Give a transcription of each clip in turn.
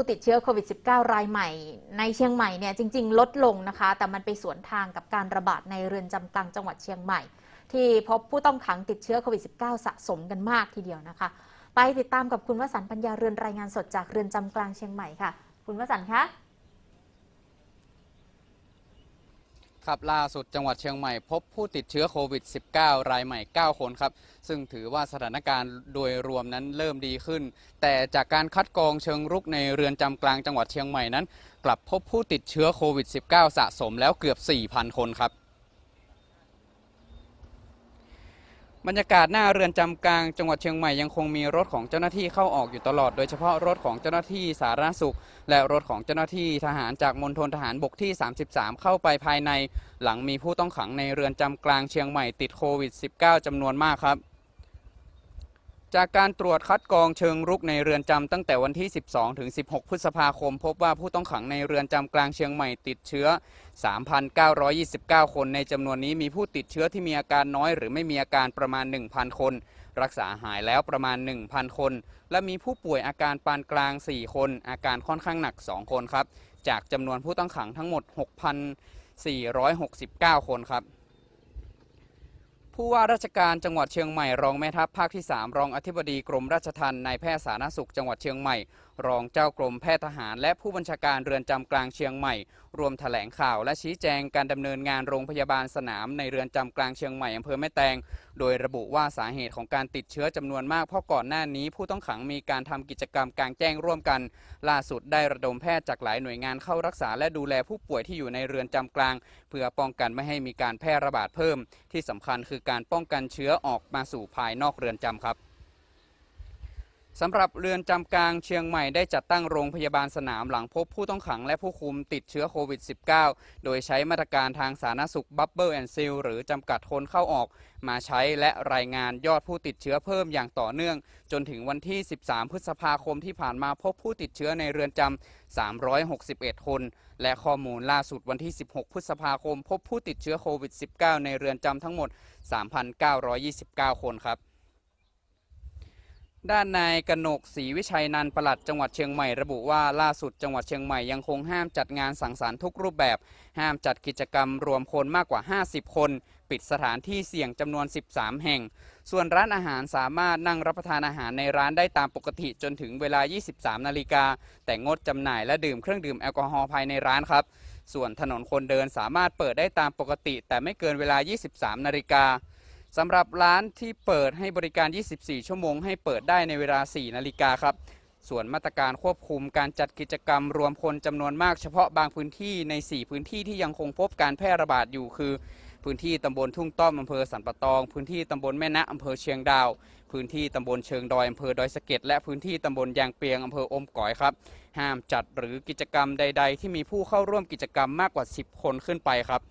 ผู้ติดเชื้อโควิด -19 รายใหม่ในเชียงใหม่เนี่ยจริง ๆ ลดลงนะคะ แต่มันไปสวนทางกับการระบาดในเรือนจำกลางจังหวัดเชียงใหม่ที่พบผู้ต้องขังติดเชื้อโควิด -19 สะสมกันมากทีเดียวนะคะไปติดตามกับคุณวสันต์ปัญญาเรือนรายงานสดจากเรือนจำกลางเชียงใหม่ค่ะคุณวสันต์คะครับล่าสุดจังหวัดเชียงใหม่พบผู้ติดเชื้อโควิด -19 รายใหม่ 9 คนครับ ซึ่งถือว่าสถานการณ์โดยรวมนั้นเริ่มดีขึ้น แต่จากการคัดกรองเชิงรุกในเรือนจำกลางจังหวัดเชียงใหม่นั้นกลับพบผู้ติดเชื้อโควิด -19 สะสมแล้วเกือบ 4,000 คนครับบรรยากาศหน้าเรือนจำกลางจังหวัดเชียงใหม่ยังคงมีรถของเจ้าหน้าที่เข้าออกอยู่ตลอดโดยเฉพาะรถของเจ้าหน้าที่สาธารณสุข และรถของเจ้าหน้าที่ทหารจากมณฑลทหารบกที่ 33 เข้าไปภายในหลังมีผู้ต้องขังในเรือนจำกลางเชียงใหม่ติดโควิด -19 จำนวนมากครับจากการตรวจคัดกรองเชิงรุกในเรือนจำตั้งแต่วันที่ 12 ถึง 16 พฤษภาคม พบว่าผู้ต้องขังในเรือนจำกลางเชียงใหม่ติดเชื้อ 3,929 คนในจำนวนนี้มีผู้ติดเชื้อที่มีอาการน้อย หรือไม่มีอาการประมาณ 1,000 คนรักษาหายแล้วประมาณ 1,000 คน และมีผู้ป่วยอาการปานกลาง 4 คน อาการค่อนข้างหนัก 2 คนครับจากจำนวนผู้ต้องขังทั้งหมด 6,469 คนครับผู้ว่าราชการจังหวัดเชียงใหม่รองแม่ทัพภาคที่ 3 รองอธิบดีกรมราชทัณฑ์นายแพทย์สาธารณสุขจังหวัดเชียงใหม่รองเจ้ากรมแพทย์ทหารและผู้บัญชาการเรือนจำกลางเชียงใหม่รวมถแถลงข่าวและชี้แจงการดำเนินงานโรงพยาบาลสนามในเรือนจำกลางเชียงใหม่อำเภอแม่แตงโดยระบุว่าสาเหตุของการติดเชื้อจำนวนมากเพราะก่อนหน้านี้ผู้ต้องขังมีการทำกิจกรรมกลางแจ้งร่วมกันล่าสุดได้ระดมแพทย์จากหลายหน่วยงานเข้ารักษาและดูแลผู้ป่วยที่อยู่ในเรือนจำกลาง เพื่อป้องกันไม่ให้มีการแพร่ระบาดเพิ่ม ที่สำคัญคือการป้องกันเชื้อออกมาสู่ภายนอกเรือนจำครับสำหรับเรือนจำกลางเชียงใหม่ได้จัดตั้งโรงพยาบาลสนามหลังพบผู้ต้องขังและผู้คุมติดเชื้อโควิด -19 โดยใช้มาตรการทางสาธารณสุขบับเบิลแอนด์ซิลหรือจำกัดคนเข้าออก มาใช้และรายงานยอดผู้ติดเชื้อเพิ่มอย่างต่อเนื่อง จนถึงวันที่ 13 พฤษภาคมที่ผ่านมาพบผู้ติดเชื้อในเรือนจำ 361 คน และข้อมูลล่าสุดวันที่ 16 พฤษภาคมพบผู้ติดเชื้อโควิด -19 ในเรือนจำทั้งหมด 3,929 คนครับด้านนายกนกศรีวิชัยนันประหลัดจังหวัดเชียงใหม่ระบุว่าล่าสุดจังหวัดเชียงใหม่ยังคงห้ามจัดงานสังสรรค์ทุกรูปแบบห้ามจัดกิจกรรมรวมคนมากกว่า 50 คน ปิดสถานที่เสี่ยงจำนวน 13 แห่ง ส่วนร้านอาหารสามารถนั่งรับประทานอาหารในร้านได้ตามปกติจนถึงเวลา 23นาฬิกาแต่งดจำหน่ายและดื่มเครื่องดื่มแอลกอฮอล์ภายในร้านครับ ส่วนถนนคนเดินสามารถเปิดได้ตามปกติ แต่ไม่เกินเวลา 23นาฬิกาสำหรับร้านที่เปิดให้บริการ 24 ชั่วโมงให้เปิดได้ในเวลา 4 นาฬิกาครับ ส่วนมาตรการควบคุมการจัดกิจกรรมรวมคนจำนวนมากเฉพาะบางพื้นที่ใน 4 พื้นที่ที่ยังคงพบการแพร่ระบาดอยู่ คือ พื้นที่ตำบลทุ่งต้อมอำเภอสันปะตอง พื้นที่ตำบลแม่นะอำเภอเชียงดาว พื้นที่ตำบลเชิงดอยอำเภอดอยสะเก็ด และพื้นที่ตำบลยางเปียงอำเภออมก๋อยครับ ห้ามจัดหรือกิจกรรมใด ๆ ที่มีผู้เข้าร่วมกิจกรรมมากกว่า 10 คนขึ้นไปครับ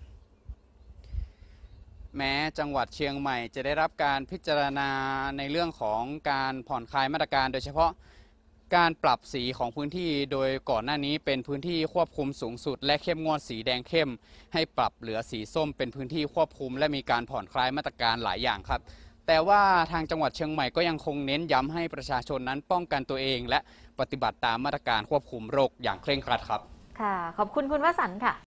แม้จังหวัดเชียงใหม่จะได้รับการพิจารณาในเรื่องของการผ่อนคลายมาตรการ โดยเฉพาะการปรับสีของพื้นที่โดยก่อนหน้านี้เป็นพื้นที่ควบคุมสูงสุด และเข้มงวดสีแดงเข้มให้ปรับเหลือสีส้มเป็นพื้นที่ควบคุม และมีการผ่อนคลายมาตรการหลายอย่างครับ แต่ว่าทางจังหวัดเชียงใหม่ก็ยังคงเน้นย้ำให้ประชาชนนั้นป้องกันตัวเองและปฏิบัติตามมาตรการควบคุมโรคอย่างเคร่งครัดครับ ค่ะขอบคุณคุณวสันต์ค่ะ